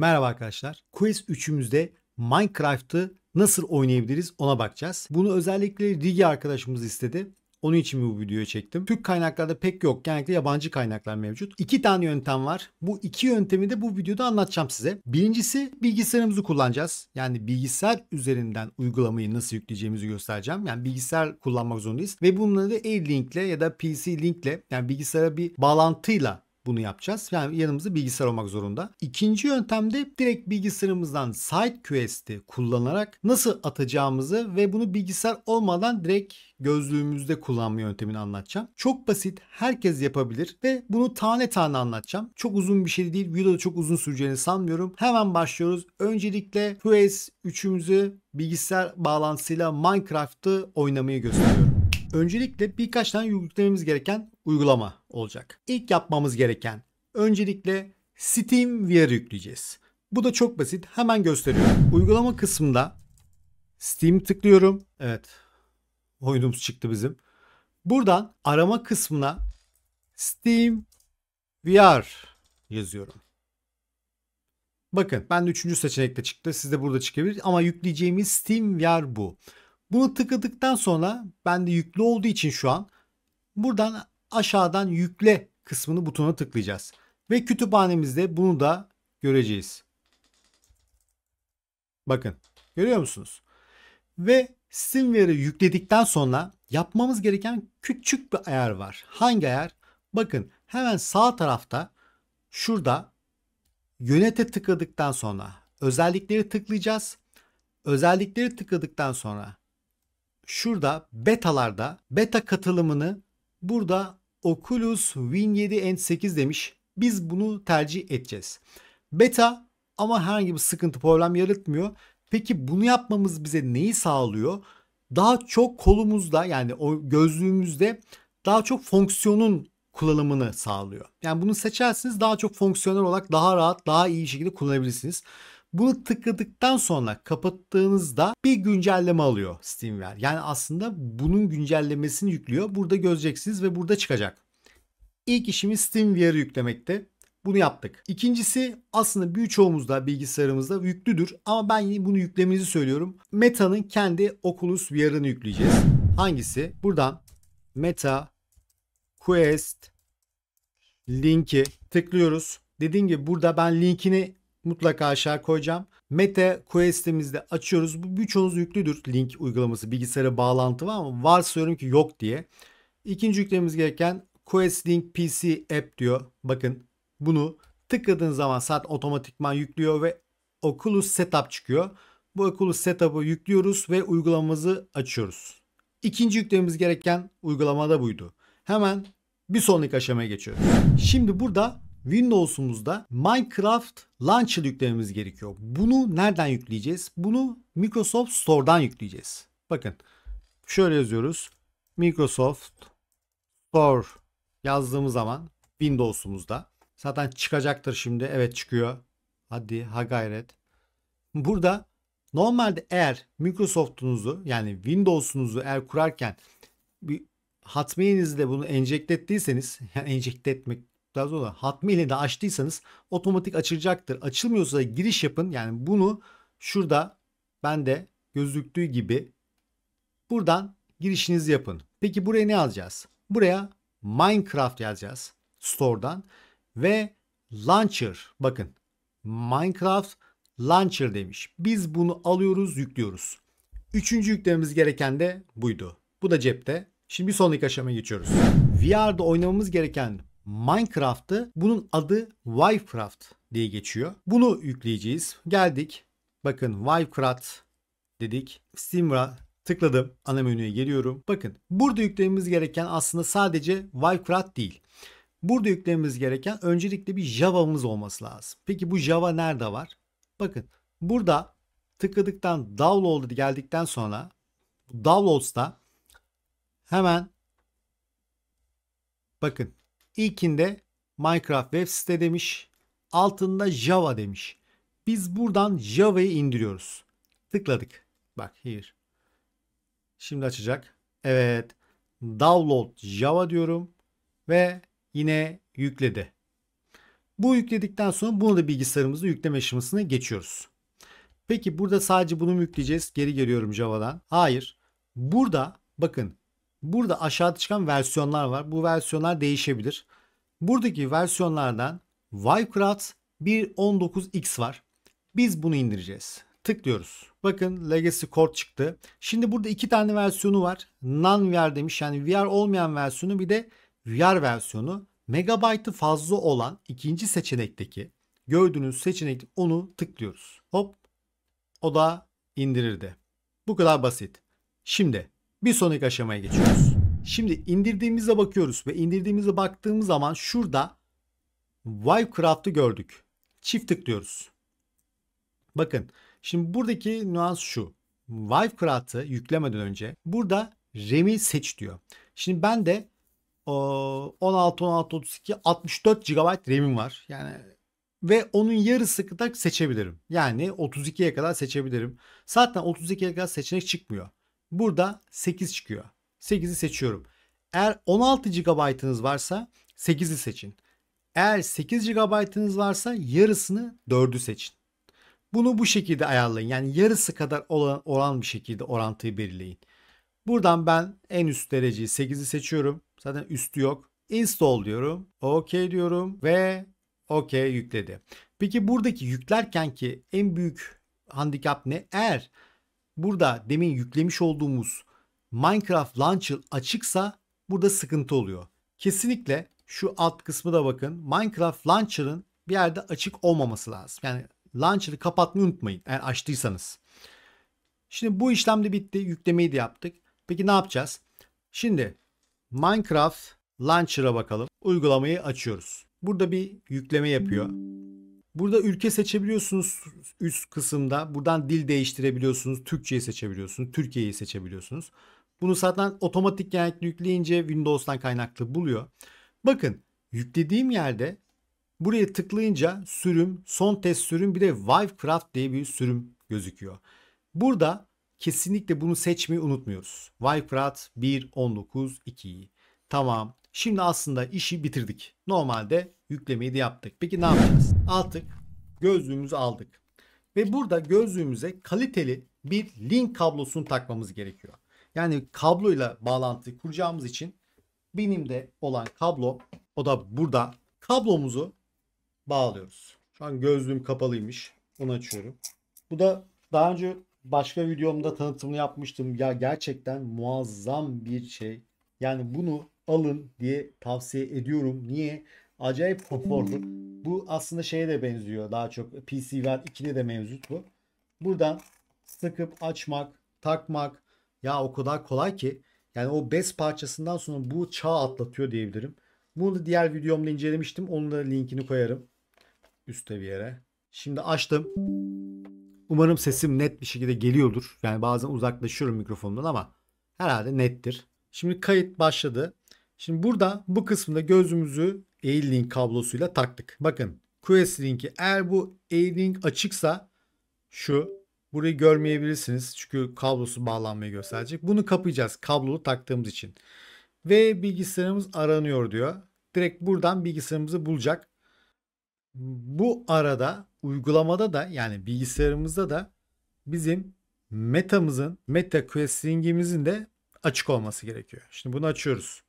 Merhaba arkadaşlar. Quiz 3'ümüzde Minecraft'ı nasıl oynayabiliriz ona bakacağız. Bunu özellikle Rigi arkadaşımız istedi. Onun için bu videoyu çektim. Türk kaynaklarda pek yok. Genellikle yabancı kaynaklar mevcut. İki tane yöntem var. Bu iki yöntemi de bu videoda anlatacağım size. Birincisi bilgisayarımızı kullanacağız. Yani bilgisayar üzerinden uygulamayı nasıl yükleyeceğimizi göstereceğim. Yani bilgisayar kullanmak zorundayız. Ve bunları da e-linkle ya da PC linkle yani bilgisayara bir bağlantıyla bunu yapacağız. Yani yanımızda bilgisayar olmak zorunda. İkinci yöntemde direkt bilgisayarımızdan SideQuest'i kullanarak nasıl atacağımızı ve bunu bilgisayar olmadan direkt gözlüğümüzde kullanma yöntemini anlatacağım. Çok basit, herkes yapabilir ve bunu tane tane anlatacağım. Çok uzun bir şey değil, videoda çok uzun süreceğini sanmıyorum. Hemen başlıyoruz. Öncelikle QS 3'ümüzü bilgisayar bağlantısıyla Minecraft'ı oynamayı gösteriyorum. Öncelikle birkaç tane yüklememiz gereken uygulama olacak. İlk yapmamız gereken öncelikle SteamVR yükleyeceğiz. Bu da çok basit. Hemen gösteriyorum. Uygulama kısmında Steam tıklıyorum. Evet. Oyunumuz çıktı bizim. Buradan arama kısmına Steam VR yazıyorum. Bakın ben de üçüncü seçenekte çıktı. Sizde burada çıkabilir ama yükleyeceğimiz Steam VR bu. Bunu tıkladıktan sonra ben de yüklü olduğu için şu an buradan aşağıdan yükle kısmını butona tıklayacağız. Ve kütüphanemizde bunu da göreceğiz. Bakın görüyor musunuz? Ve SteamWare'ı yükledikten sonra yapmamız gereken küçük bir ayar var. Hangi ayar? Bakın hemen sağ tarafta şurada yönete tıkladıktan sonra özellikleri tıklayacağız. Özellikleri tıkladıktan sonra şurada betalarda beta katılımını burada Oculus Win 7 N8 demiş. Biz bunu tercih edeceğiz. Beta ama herhangi bir sıkıntı problem yaratmıyor. Peki bunu yapmamız bize neyi sağlıyor? Daha çok kolumuzda yani o gözlüğümüzde daha çok fonksiyonun kullanımını sağlıyor. Yani bunu seçersiniz daha çok fonksiyonel olarak daha rahat daha iyi şekilde kullanabilirsiniz. Bunu tıkladıktan sonra kapattığınızda bir güncelleme alıyor Steamware. Yani aslında bunun güncellemesini yüklüyor. Burada göreceksiniz ve burada çıkacak. İlk işimiz SteamVR'ı yüklemekte. Bunu yaptık. İkincisi aslında birçoğumuzda bilgisayarımızda yüklüdür ama ben yine bunu yüklemenizi söylüyorum. Meta'nın kendi Oculus VR'ını yükleyeceğiz. Hangisi? Buradan Meta Quest linki tıklıyoruz. Dediğim gibi burada ben linkini mutlaka aşağı koyacağım. Meta Quest'imizde açıyoruz. Bu birçoğunuz yüklüdür link uygulaması bilgisayara bağlantı var ama varsayıyorum ki yok diye. İkinci yüklememiz gereken Quest Link PC App diyor. Bakın bunu tıkladığınız zaman saat otomatikman yüklüyor ve Oculus Setup çıkıyor. Bu Oculus Setup'ı yüklüyoruz ve uygulamamızı açıyoruz. İkinci yüklememiz gereken uygulamada buydu. Hemen bir sonraki aşamaya geçiyoruz. Şimdi burada Windows'umuzda Minecraft Launcher yüklememiz gerekiyor. Bunu nereden yükleyeceğiz? Bunu Microsoft Store'dan yükleyeceğiz. Bakın şöyle yazıyoruz. Microsoft Store yazdığımız zaman Windows'umuzda zaten çıkacaktır şimdi. Evet çıkıyor. Hadi ha gayret. Burada normalde eğer Microsoft'unuzu yani Windows'unuzu eğer kurarken bir Hotmail'inizde bunu enjekte ettiyseniz yani enjekte etmek daha sonra hatmi ile de açtıysanız otomatik açılacaktır. Açılmıyorsa giriş yapın. Yani bunu şurada ben de gözüktüğü gibi buradan girişinizi yapın. Peki buraya ne yazacağız? Buraya Minecraft yazacağız store'dan ve launcher bakın Minecraft launcher demiş. Biz bunu alıyoruz, yüklüyoruz. Üçüncü yüklememiz gereken de buydu. Bu da cepte. Şimdi bir sonraki aşamaya geçiyoruz. VR'da oynamamız gereken Minecraft'ı. Bunun adı Wivecraft diye geçiyor. Bunu yükleyeceğiz. Geldik. Bakın Wivecraft dedik. Steam'a tıkladım. Ana menüye geliyorum. Bakın burada yüklememiz gereken aslında sadece Wivecraft değil. Burada yüklememiz gereken öncelikle bir Java'mız olması lazım. Peki bu Java nerede var? Bakın burada tıkladıktan download geldikten sonra downloads'ta hemen bakın İlkinde Minecraft web site demiş. Altında Java demiş. Biz buradan Java'yı indiriyoruz. Tıkladık. Bak here. Şimdi açacak. Evet. Download Java diyorum. Ve yine yükledi. Bu yükledikten sonra bunu da bilgisayarımızda yükleme aşamasına geçiyoruz. Peki burada sadece bunu mu yükleyeceğiz? Geri geliyorum Java'dan. Hayır. Burada bakın Burada aşağıda çıkan versiyonlar var. Bu versiyonlar değişebilir. Buradaki versiyonlardan Wipecraft 1.19x var. Biz bunu indireceğiz. Tıklıyoruz. Bakın Legacy Core çıktı. Şimdi burada iki tane versiyonu var. Non-VR demiş yani VR olmayan versiyonu bir de VR versiyonu. Megabyte'ı fazla olan ikinci seçenekteki gördüğünüz seçenek onu tıklıyoruz. Hop o da indirirdi. Bu kadar basit. Şimdi bir sonraki aşamaya geçiyoruz. Şimdi indirdiğimizde bakıyoruz ve indirdiğimizde baktığımız zaman şurada Vivecraft'ı gördük. Çift tıklıyoruz. Bakın şimdi buradaki nüans şu. Vivecraft'ı yüklemeden önce burada RAM'i seç diyor. Şimdi ben de 16, 16, 32, 64 GB RAM'im var. Yani ve onun yarısı kadar seçebilirim. Yani 32'ye kadar seçebilirim. Zaten 32'ye kadar seçenek çıkmıyor. Burada 8 çıkıyor. 8'i seçiyorum. Eğer 16 GB'ınız varsa 8'i seçin. Eğer 8 GB'ınız varsa yarısını 4'ü seçin. Bunu bu şekilde ayarlayın. Yani yarısı kadar olan, oran bir şekilde orantıyı belirleyin. Buradan ben en üst dereceyi 8'i seçiyorum. Zaten üstü yok. Install diyorum. OK diyorum ve OK yükledi. Peki buradaki yüklerken ki en büyük handikap ne? Eğer burada demin yüklemiş olduğumuz Minecraft Launcher açıksa burada sıkıntı oluyor. Kesinlikle şu alt kısmı da bakın. Minecraft Launcher'ın bir yerde açık olmaması lazım. Yani Launcher'ı kapatmayı unutmayın eğer açtıysanız. Şimdi bu işlem de bitti. Yüklemeyi de yaptık. Peki ne yapacağız? Şimdi Minecraft Launcher'a bakalım. Uygulamayı açıyoruz. Burada bir yükleme yapıyor. Burada ülke seçebiliyorsunuz üst kısımda. Buradan dil değiştirebiliyorsunuz. Türkçeyi seçebiliyorsunuz. Türkiye'yi seçebiliyorsunuz. Bunu zaten otomatik genellikle yükleyince Windows'tan kaynaklı buluyor. Bakın yüklediğim yerde buraya tıklayınca sürüm, son test sürüm bir de Vivecraft diye bir sürüm gözüküyor. Burada kesinlikle bunu seçmeyi unutmuyoruz. Vivecraft 1.19.2'yi. Tamam. Şimdi aslında işi bitirdik. Normalde yüklemeyi de yaptık. Peki ne yapacağız? Artık gözlüğümüzü aldık. Ve burada gözlüğümüze kaliteli bir link kablosunu takmamız gerekiyor. Yani kabloyla bağlantı kuracağımız için benim de olan kablo o da burada. Kablomuzu bağlıyoruz. Şu an gözlüğüm kapalıymış. Onu açıyorum. Bu da daha önce başka videomda tanıtımını yapmıştım. Ya gerçekten muazzam bir şey. Yani bunu alın diye tavsiye ediyorum. Niye? Acayip konforlu. Bu aslında şeye de benziyor daha çok. PC var 2'de de mevcut bu. Buradan sıkıp açmak, takmak ya o kadar kolay ki. Yani o bez parçasından sonra bu çağ atlatıyor diyebilirim. Bunu da diğer videomda incelemiştim. Onun da linkini koyarım. Üste bir yere. Şimdi açtım. Umarım sesim net bir şekilde geliyordur. Yani bazen uzaklaşıyorum mikrofondan ama herhalde nettir. Şimdi kayıt başladı. Şimdi burada bu kısmında gözümüzü Airlink kablosuyla taktık. Bakın QSLink'i eğer bu Airlink açıksa şu burayı görmeyebilirsiniz. Çünkü kablosu bağlanmayı gösterecek. Bunu kapayacağız kablolu taktığımız için. Ve bilgisayarımız aranıyor diyor. Direkt buradan bilgisayarımızı bulacak. Bu arada uygulamada da yani bilgisayarımızda da bizim metamızın meta questingimizin de açık olması gerekiyor. Şimdi bunu açıyoruz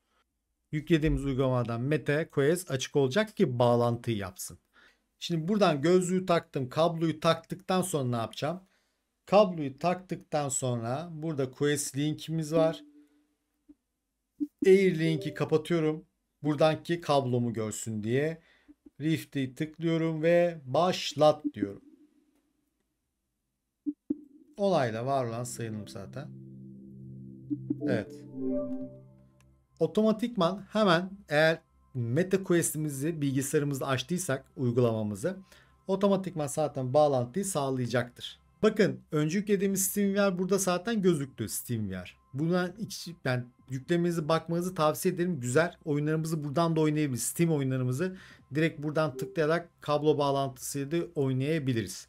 yüklediğimiz uygulamadan Meta MetaQuest açık olacak ki bağlantıyı yapsın. Şimdi buradan gözlüğü taktım. Kabloyu taktıktan sonra ne yapacağım? Kabloyu taktıktan sonra burada Quest linkimiz var. Air linki kapatıyorum. Buradanki kablomu görsün diye. Rift'i tıklıyorum ve başlat diyorum. Olayla var olan sayılım zaten. Evet otomatikman hemen eğer MetaQuest'imizi bilgisayarımızda açtıysak uygulamamızı otomatikman zaten bağlantıyı sağlayacaktır. Bakın önce yüklediğimiz SteamVR burada zaten gözüktü SteamVR. Buna yani yüklemenizi bakmanızı tavsiye ederim. Güzel. Oyunlarımızı buradan da oynayabiliriz. Steam oyunlarımızı direkt buradan tıklayarak kablo bağlantısıyla da oynayabiliriz.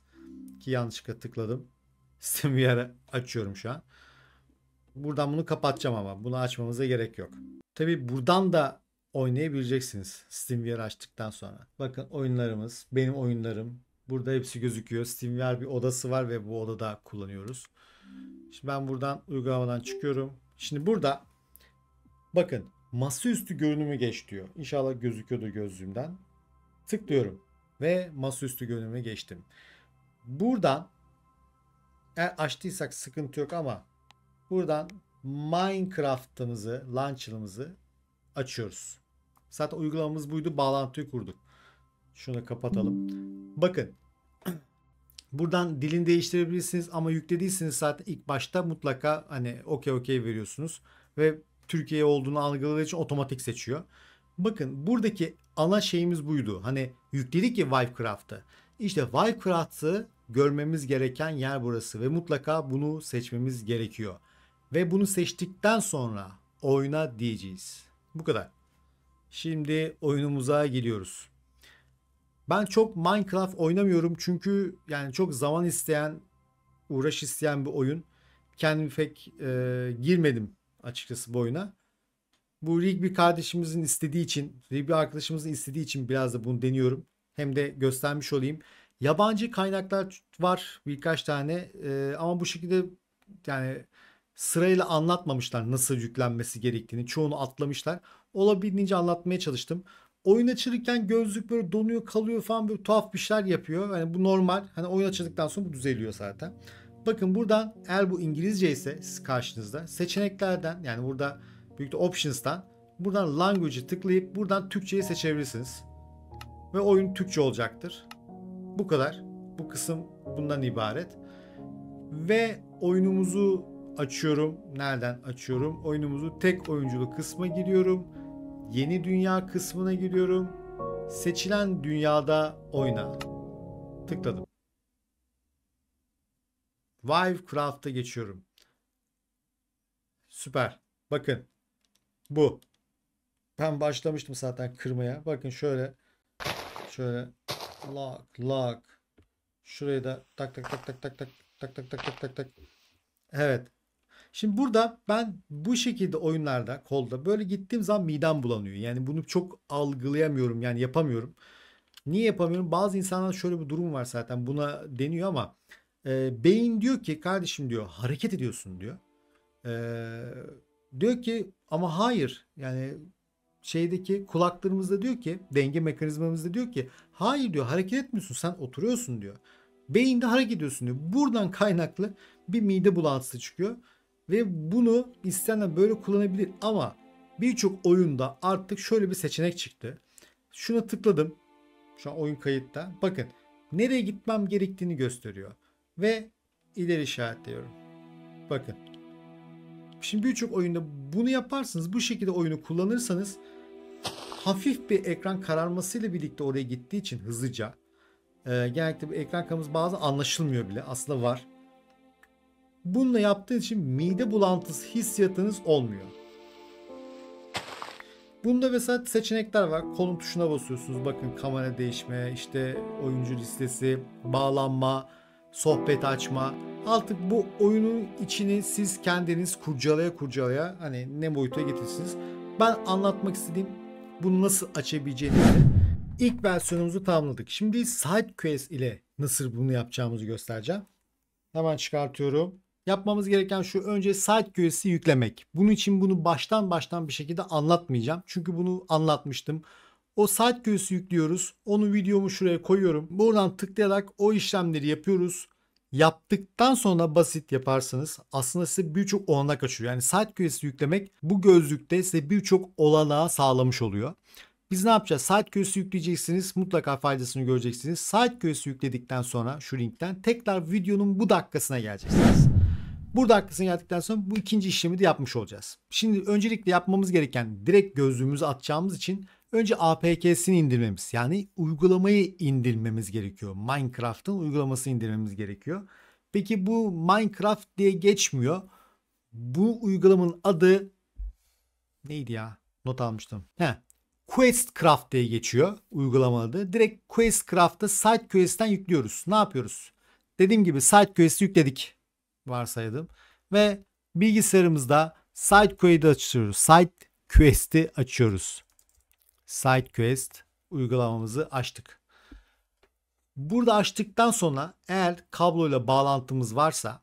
Ki yanlışlıkla tıkladım. SteamVR'ı açıyorum şu an. Buradan bunu kapatacağım ama. Bunu açmamıza gerek yok. Tabi buradan da oynayabileceksiniz SteamVR açtıktan sonra. Bakın oyunlarımız, benim oyunlarım. Burada hepsi gözüküyor. SteamVR bir odası var ve bu odada kullanıyoruz. Şimdi ben buradan uygulamadan çıkıyorum. Şimdi burada bakın masaüstü görünümü geç diyor. İnşallah gözüküyordur gözlüğümden. Tıklıyorum ve masaüstü görünümü geçtim. Buradan eğer açtıysak sıkıntı yok ama Buradan Minecraft'ımızı, launcher'ımızı açıyoruz. Zaten uygulamamız buydu. Bağlantıyı kurduk. Şunu kapatalım. Bakın. Buradan dilini değiştirebilirsiniz ama yüklediyseniz zaten ilk başta mutlaka hani okey okey veriyorsunuz. Ve Türkiye olduğunu algıladığı için otomatik seçiyor. Bakın buradaki ana şeyimiz buydu. Hani yükledik ya Vivecraft'ı. İşte Vivecraft'ı görmemiz gereken yer burası ve mutlaka bunu seçmemiz gerekiyor ve bunu seçtikten sonra oyna diyeceğiz. Bu kadar. Şimdi oyunumuza geliyoruz. Ben çok Minecraft oynamıyorum çünkü yani çok zaman isteyen, uğraş isteyen bir oyun. Kendim pek e, girmedim açıkçası bu oyuna. Bu Rigby kardeşimizin istediği için, Rigby arkadaşımızın istediği için biraz da bunu deniyorum. Hem de göstermiş olayım. Yabancı kaynaklar var birkaç tane e, ama bu şekilde yani sırayla anlatmamışlar nasıl yüklenmesi gerektiğini. Çoğunu atlamışlar. Olabildiğince anlatmaya çalıştım. Oyun açılırken gözlük böyle donuyor kalıyor falan böyle tuhaf bir şeyler yapıyor. Yani bu normal. Hani oyun açıldıktan sonra bu düzeliyor zaten. Bakın buradan eğer bu İngilizce ise siz karşınızda seçeneklerden yani burada büyük options'tan buradan language'i tıklayıp buradan Türkçeyi seçebilirsiniz. Ve oyun Türkçe olacaktır. Bu kadar. Bu kısım bundan ibaret. Ve oyunumuzu açıyorum. Nereden açıyorum? Oyunumuzu tek oyunculu kısma giriyorum. Yeni dünya kısmına giriyorum. Seçilen dünyada oyna. Tıkladım. Vivecraft'a geçiyorum. Süper. Bakın. Bu. Ben başlamıştım zaten kırmaya. Bakın şöyle. Şöyle. Lock lock. Şurayı da tak tak tak tak tak tak tak tak tak tak tak. Evet. Şimdi burada ben bu şekilde oyunlarda kolda böyle gittiğim zaman midem bulanıyor. Yani bunu çok algılayamıyorum yani yapamıyorum. Niye yapamıyorum? Bazı insanlarda şöyle bir durum var zaten buna deniyor ama e, beyin diyor ki kardeşim diyor hareket ediyorsun diyor. E, diyor ki ama hayır yani şeydeki kulaklarımızda diyor ki denge mekanizmamızda diyor ki hayır diyor hareket etmiyorsun sen oturuyorsun diyor. Beyinde hareket ediyorsun diyor. Buradan kaynaklı bir mide bulantısı çıkıyor. Ve bunu isteyenler böyle kullanabilir ama birçok oyunda artık şöyle bir seçenek çıktı. Şuna tıkladım. Şu an oyun kayıtta. Bakın nereye gitmem gerektiğini gösteriyor. Ve ileri işaretliyorum. Bakın. Şimdi birçok oyunda bunu yaparsınız. Bu şekilde oyunu kullanırsanız hafif bir ekran kararmasıyla birlikte oraya gittiği için hızlıca e, genellikle bu ekran kararması bazı anlaşılmıyor bile. Aslında var. Bununla yaptığı için mide bulantısı hissiyatınız olmuyor. Bunda mesela seçenekler var. Konum tuşuna basıyorsunuz. Bakın kamera değişme, işte oyuncu listesi, bağlanma, sohbet açma. Artık bu oyunun içini siz kendiniz kurcalaya kurcalaya hani ne boyuta getirirsiniz. Ben anlatmak istediğim bunu nasıl açabileceğinizi ilk versiyonumuzu tamamladık. Şimdi side quest ile nasıl bunu yapacağımızı göstereceğim. Hemen çıkartıyorum. Yapmamız gereken şu önce site QS'i yüklemek. Bunun için bunu baştan baştan bir şekilde anlatmayacağım. Çünkü bunu anlatmıştım. O saat göğsü yüklüyoruz. Onu videomu şuraya koyuyorum. Buradan tıklayarak o işlemleri yapıyoruz. Yaptıktan sonra basit yaparsanız aslında size birçok olanak kaçıyor. Yani saat göğsü yüklemek bu gözlükte size birçok olanağı sağlamış oluyor. Biz ne yapacağız? Saat göğsü yükleyeceksiniz. Mutlaka faydasını göreceksiniz. Saat göğsü yükledikten sonra şu linkten tekrar videonun bu dakikasına geleceksiniz. Burada haklısın geldikten sonra bu ikinci işlemi de yapmış olacağız. Şimdi öncelikle yapmamız gereken direkt gözlüğümüzü atacağımız için önce APK'sini indirmemiz yani uygulamayı indirmemiz gerekiyor. Minecraft'ın uygulamasını indirmemiz gerekiyor. Peki bu Minecraft diye geçmiyor. Bu uygulamanın adı neydi ya? Not almıştım. He. QuestCraft diye geçiyor uygulama adı. Direkt QuestCraft'ı Quest'ten yüklüyoruz. Ne yapıyoruz? Dediğim gibi site Quest'i yükledik varsaydım. Ve bilgisayarımızda SideQuest'i açıyoruz. SideQuest'i açıyoruz. SideQuest uygulamamızı açtık. Burada açtıktan sonra eğer kabloyla bağlantımız varsa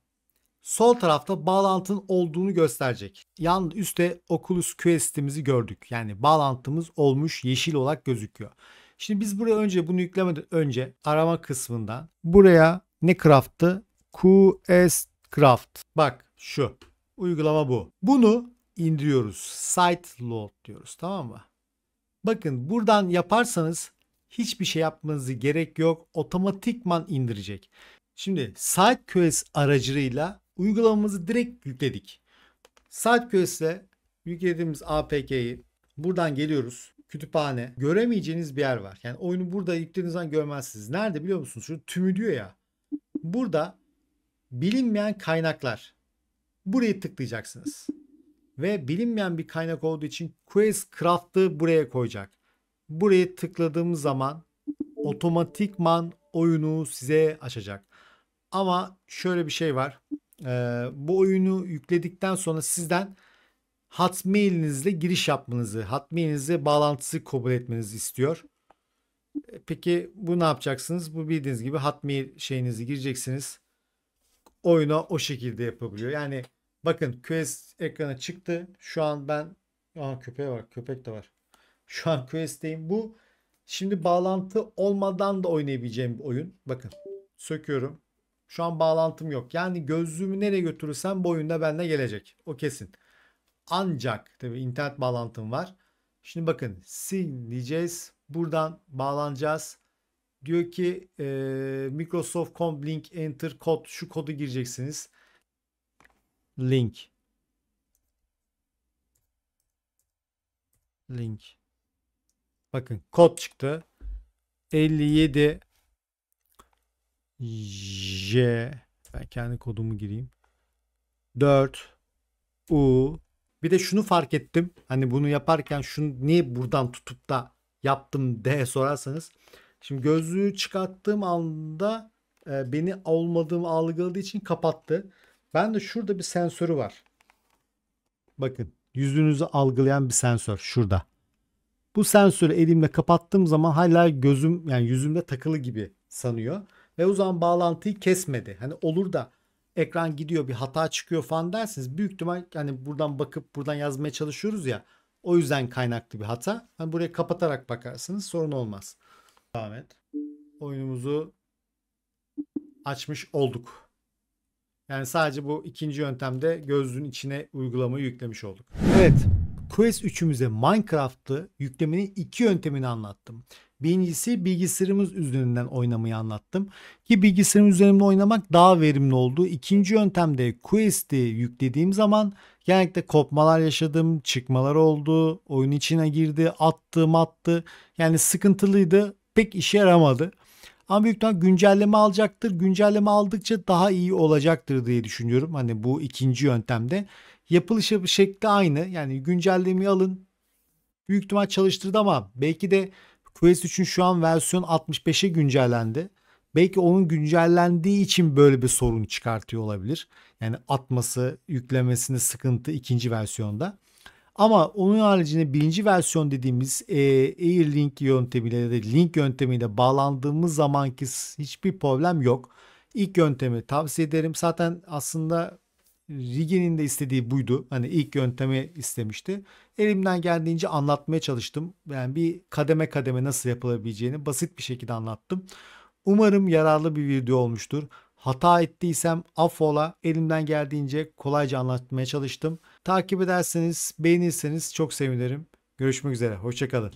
sol tarafta bağlantının olduğunu gösterecek. Yan üstte Oculus Quest'imizi gördük. Yani bağlantımız olmuş yeşil olarak gözüküyor. Şimdi biz buraya önce bunu yüklemeden önce arama kısmından buraya ne craft'tı? QS Craft. Bak şu. Uygulama bu. Bunu indiriyoruz. Site load diyoruz. Tamam mı? Bakın buradan yaparsanız hiçbir şey yapmanızı gerek yok. Otomatikman indirecek. Şimdi SiteQuest aracılığıyla uygulamamızı direkt yükledik. SiteQuest ile yüklediğimiz APK'yi buradan geliyoruz. Kütüphane. Göremeyeceğiniz bir yer var. Yani oyunu burada yüklediğiniz zaman görmezsiniz. Nerede biliyor musunuz? Şu tümü diyor ya. Burada bilinmeyen kaynaklar. Burayı tıklayacaksınız. Ve bilinmeyen bir kaynak olduğu için Quest Craftı buraya koyacak. burayı tıkladığımız zaman otomatikman oyunu size açacak. Ama şöyle bir şey var. Ee, bu oyunu yükledikten sonra sizden Hotmail'inizle giriş yapmanızı, Hotmail'inize bağlantısı kabul etmenizi istiyor. Ee, peki bu ne yapacaksınız? Bu bildiğiniz gibi Hotmail şeyinizi gireceksiniz oyuna o şekilde yapabiliyor. Yani bakın Quest ekrana çıktı. Şu an ben Aa, köpeğe var. Köpek de var. Şu an Quest'teyim. Bu şimdi bağlantı olmadan da oynayabileceğim bir oyun. Bakın söküyorum. Şu an bağlantım yok. Yani gözlüğümü nereye götürürsem bu oyunda benimle gelecek. O kesin. Ancak tabi internet bağlantım var. Şimdi bakın sileceğiz. Buradan bağlanacağız. Diyor ki e, Microsoft com link enter kod şu kodu gireceksiniz. Link. Link. Bakın kod çıktı. 57 J ben kendi kodumu gireyim. 4 U bir de şunu fark ettim. Hani bunu yaparken şunu niye buradan tutup da yaptım diye sorarsanız Şimdi gözlüğü çıkarttığım anda e, beni olmadığımı algıladığı için kapattı. Ben de şurada bir sensörü var. Bakın yüzünüzü algılayan bir sensör şurada. Bu sensörü elimle kapattığım zaman hala gözüm yani yüzümde takılı gibi sanıyor. Ve o zaman bağlantıyı kesmedi. Hani olur da ekran gidiyor bir hata çıkıyor falan dersiniz. Büyük ihtimal hani buradan bakıp buradan yazmaya çalışıyoruz ya. O yüzden kaynaklı bir hata. Hani buraya kapatarak bakarsınız sorun olmaz. Devam et. Oyunumuzu açmış olduk. Yani sadece bu ikinci yöntemde gözlüğün içine uygulamayı yüklemiş olduk. Evet. Quest 3'ümüze Minecraft'ı yüklemenin iki yöntemini anlattım. Birincisi bilgisayarımız üzerinden oynamayı anlattım. Ki bilgisayarımız üzerinde oynamak daha verimli oldu. İkinci yöntemde Quest'i yüklediğim zaman genellikle kopmalar yaşadım, çıkmalar oldu, oyun içine girdi, attım attı. Yani sıkıntılıydı pek işe yaramadı. Ama büyük ihtimal güncelleme alacaktır. Güncelleme aldıkça daha iyi olacaktır diye düşünüyorum. Hani bu ikinci yöntemde. yapılışı şekli aynı. Yani güncellemeyi alın. Büyük ihtimal çalıştırdı ama belki de Quest 3'ün şu an versiyon 65'e güncellendi. Belki onun güncellendiği için böyle bir sorun çıkartıyor olabilir. Yani atması, yüklemesinde sıkıntı ikinci versiyonda. Ama onun haricinde birinci versiyon dediğimiz e, AirLink yöntemiyle ya da link yöntemiyle bağlandığımız zamanki hiçbir problem yok. İlk yöntemi tavsiye ederim. Zaten aslında Rige'nin de istediği buydu. Hani ilk yöntemi istemişti. Elimden geldiğince anlatmaya çalıştım. Yani bir kademe kademe nasıl yapılabileceğini basit bir şekilde anlattım. Umarım yararlı bir video olmuştur. Hata ettiysem affola. Elimden geldiğince kolayca anlatmaya çalıştım. Takip ederseniz, beğenirseniz çok sevinirim. Görüşmek üzere, hoşçakalın.